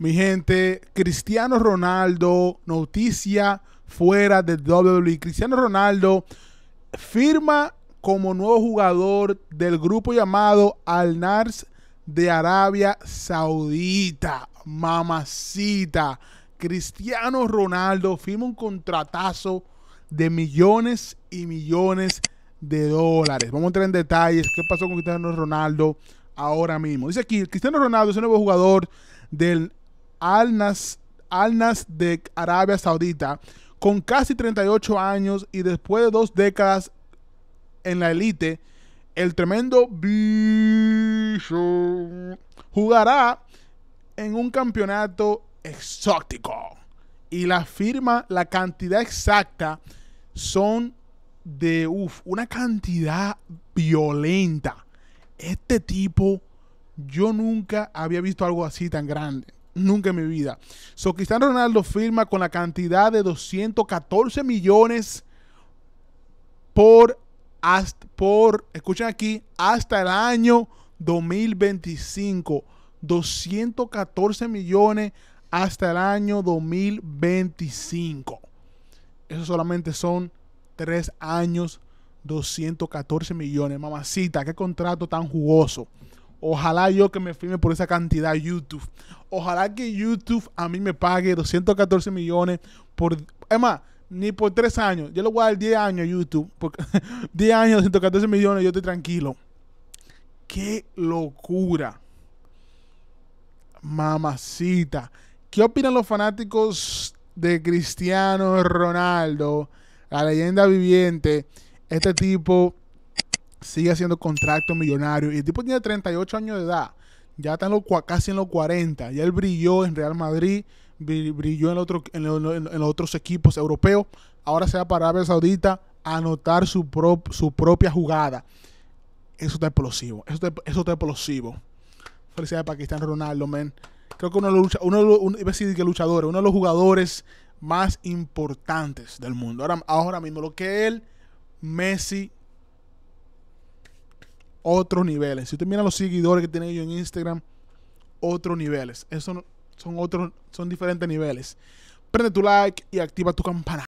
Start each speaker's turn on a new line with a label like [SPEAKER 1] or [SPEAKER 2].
[SPEAKER 1] Mi gente, Cristiano Ronaldo, noticia fuera de WWE. Cristiano Ronaldo firma como nuevo jugador del grupo llamado Al Nars de Arabia Saudita. Mamacita. Cristiano Ronaldo firma un contratazo de millones y millones de dólares. Vamos a entrar en detalles. ¿Qué pasó con Cristiano Ronaldo ahora mismo? Dice aquí, Cristiano Ronaldo es el nuevo jugador del alnas de Arabia Saudita, con casi 38 años y después de dos décadas en la élite, el tremendo bicho jugará en un campeonato exótico. Y la firma, la cantidad exacta son de una cantidad violenta. Este tipo, yo nunca había visto algo así tan grande nunca en mi vida. So, Ronaldo firma con la cantidad de 214 millones por, hasta, por escuchen aquí, hasta el año 2025. 214 millones hasta el año 2025. Eso solamente son tres años, 214 millones. Mamacita, qué contrato tan jugoso. Ojalá yo que me firme por esa cantidad YouTube. Ojalá que YouTube a mí me pague 214 millones por... Es más, ni por tres años. Yo le voy a dar 10 años a YouTube. 10 años, 214 millones, yo estoy tranquilo. ¡Qué locura! Mamacita. ¿Qué opinan los fanáticos de Cristiano Ronaldo? La leyenda viviente. Este tipo sigue haciendo contratos millonarios. Y el tipo tiene 38 años de edad. Ya está casi en los 40. Ya él brilló en Real Madrid, brilló en, los otros equipos europeos. Ahora se va para Arabia Saudita a anotar su, su propia jugada. Eso está explosivo. Eso está, explosivo. Felicidades para Pakistán Ronaldo, men. Creo que uno de los, uno, luchadores, uno de los jugadores más importantes del mundo. Ahora, mismo, lo que él, Messi otros niveles. Si usted mira los seguidores que tiene ellos en Instagram, otros niveles. Eso son otros, son diferentes niveles. Prende tu like y activa tu campana.